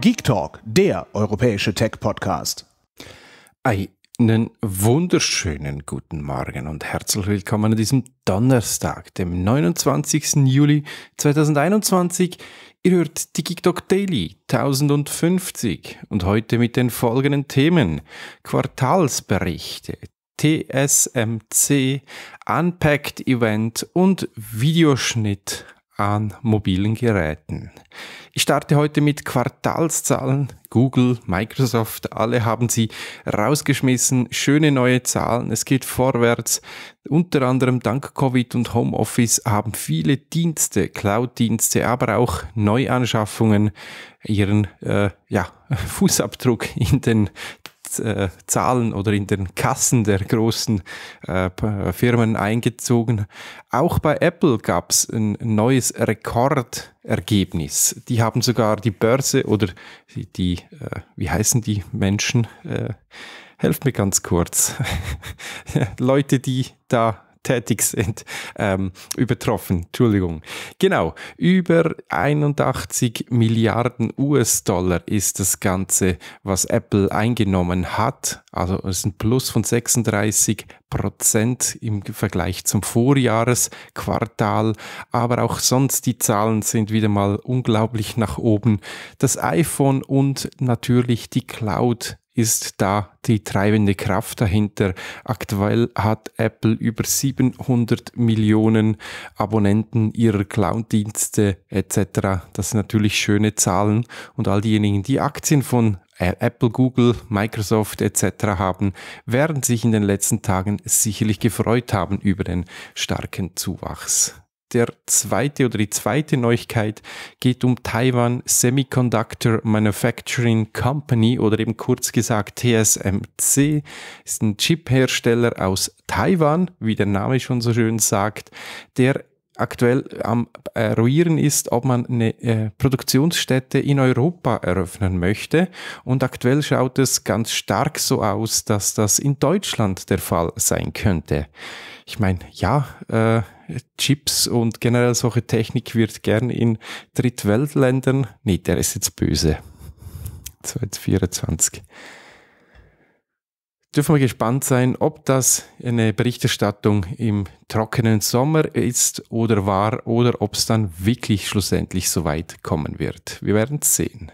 Geek Talk, der europäische Tech-Podcast. Einen wunderschönen guten Morgen und herzlich willkommen an diesem Donnerstag, dem 29. Juli 2021. Ihr hört die Geek Talk Daily 1050 und heute mit den folgenden Themen. Quartalsberichte, TSMC, Unpacked Event und Videoschnitt an mobilen Geräten. Ich starte heute mit Quartalszahlen. Google, Microsoft, alle haben sie rausgeschmissen. Schöne neue Zahlen. Es geht vorwärts. Unter anderem dank Covid und Homeoffice haben viele Dienste, Cloud-Dienste, aber auch Neuanschaffungen ihren äh, ja, Fußabdruck in den äh, Zahlen oder in den Kassen der großen äh, Firmen eingezogen. Auch bei Apple gab es ein neues Rekordergebnis. Die haben sogar die Börse oder die, die äh, wie heißen die Menschen? Äh, helft mir ganz kurz. Leute, die da tätig sind, ähm, übertroffen. Entschuldigung. Genau, über 81 Milliarden US-Dollar ist das Ganze, was Apple eingenommen hat. Also es ist ein Plus von 36 Prozent im Vergleich zum Vorjahresquartal. Aber auch sonst die Zahlen sind wieder mal unglaublich nach oben. Das iPhone und natürlich die Cloud ist da die treibende Kraft dahinter. Aktuell hat Apple über 700 Millionen Abonnenten ihrer Cloud-Dienste etc. Das sind natürlich schöne Zahlen und all diejenigen, die Aktien von Apple, Google, Microsoft etc. haben, werden sich in den letzten Tagen sicherlich gefreut haben über den starken Zuwachs der zweite oder die zweite Neuigkeit geht um Taiwan Semiconductor Manufacturing Company oder eben kurz gesagt TSMC. Ist ein Chiphersteller aus Taiwan, wie der Name schon so schön sagt, der aktuell am Eruieren ist, ob man eine äh, Produktionsstätte in Europa eröffnen möchte. Und aktuell schaut es ganz stark so aus, dass das in Deutschland der Fall sein könnte. Ich meine, ja, äh, Chips und generell solche Technik wird gern in Drittweltländern. Nee, der ist jetzt böse. 2024. Dürfen wir gespannt sein, ob das eine Berichterstattung im trockenen Sommer ist oder war oder ob es dann wirklich schlussendlich so weit kommen wird. Wir werden es sehen.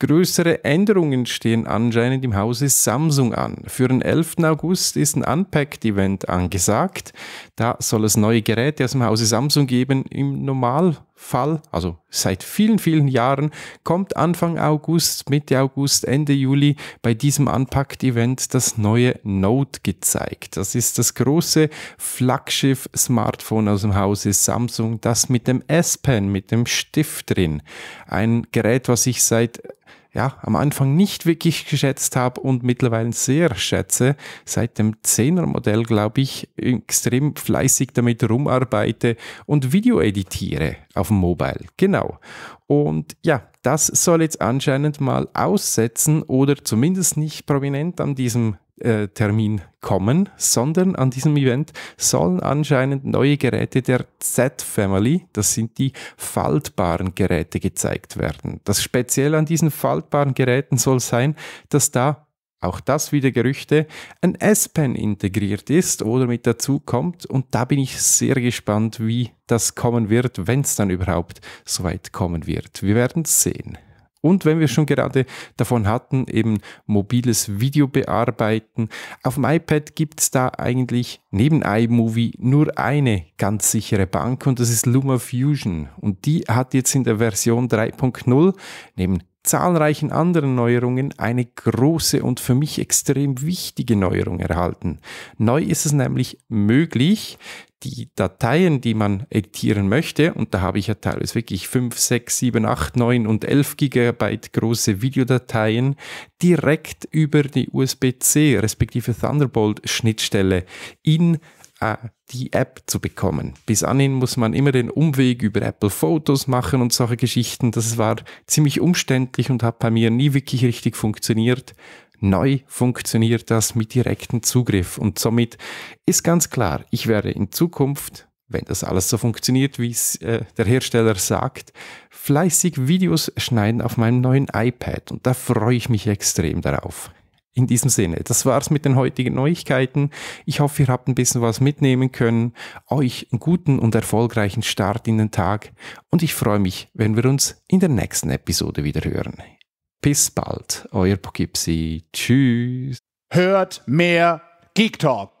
Größere Änderungen stehen anscheinend im Hause Samsung an. Für den 11. August ist ein Unpacked-Event angesagt. Da soll es neue Geräte aus dem Hause Samsung geben im Normal Fall, also seit vielen, vielen Jahren, kommt Anfang August, Mitte August, Ende Juli bei diesem Unpacked-Event das neue Note gezeigt. Das ist das große Flaggschiff-Smartphone aus dem Hause Samsung, das mit dem S-Pen, mit dem Stift drin. Ein Gerät, was ich seit ja, am Anfang nicht wirklich geschätzt habe und mittlerweile sehr schätze, seit dem 10er Modell, glaube ich, extrem fleißig damit rumarbeite und Video editiere auf dem Mobile. Genau. Und ja, das soll jetzt anscheinend mal aussetzen oder zumindest nicht prominent an diesem äh, Termin kommen, sondern an diesem Event sollen anscheinend neue Geräte der Z-Family, das sind die faltbaren Geräte, gezeigt werden. Das Spezielle an diesen faltbaren Geräten soll sein, dass da auch das wieder Gerüchte, ein S-Pen integriert ist oder mit dazu kommt. Und da bin ich sehr gespannt, wie das kommen wird, wenn es dann überhaupt so weit kommen wird. Wir werden es sehen. Und wenn wir schon gerade davon hatten, eben mobiles Video bearbeiten, auf dem iPad gibt es da eigentlich neben iMovie nur eine ganz sichere Bank und das ist LumaFusion. Und die hat jetzt in der Version 3.0 neben zahlreichen anderen Neuerungen eine große und für mich extrem wichtige Neuerung erhalten. Neu ist es nämlich möglich, die Dateien, die man editieren möchte, und da habe ich ja teilweise wirklich 5, 6, 7, 8, 9 und 11 Gigabyte große Videodateien, direkt über die USB-C respektive Thunderbolt-Schnittstelle in äh, die App zu bekommen. Bis anhin muss man immer den Umweg über Apple Fotos machen und solche Geschichten. Das war ziemlich umständlich und hat bei mir nie wirklich richtig funktioniert. Neu funktioniert das mit direktem Zugriff und somit ist ganz klar, ich werde in Zukunft wenn das alles so funktioniert, wie es äh, der Hersteller sagt, fleißig Videos schneiden auf meinem neuen iPad. Und da freue ich mich extrem darauf in diesem Sinne, das war's mit den heutigen Neuigkeiten. Ich hoffe, ihr habt ein bisschen was mitnehmen können. Euch einen guten und erfolgreichen Start in den Tag und ich freue mich, wenn wir uns in der nächsten Episode wieder hören. Bis bald, euer Poughkeepsie. Tschüss. Hört mehr Geek Talk.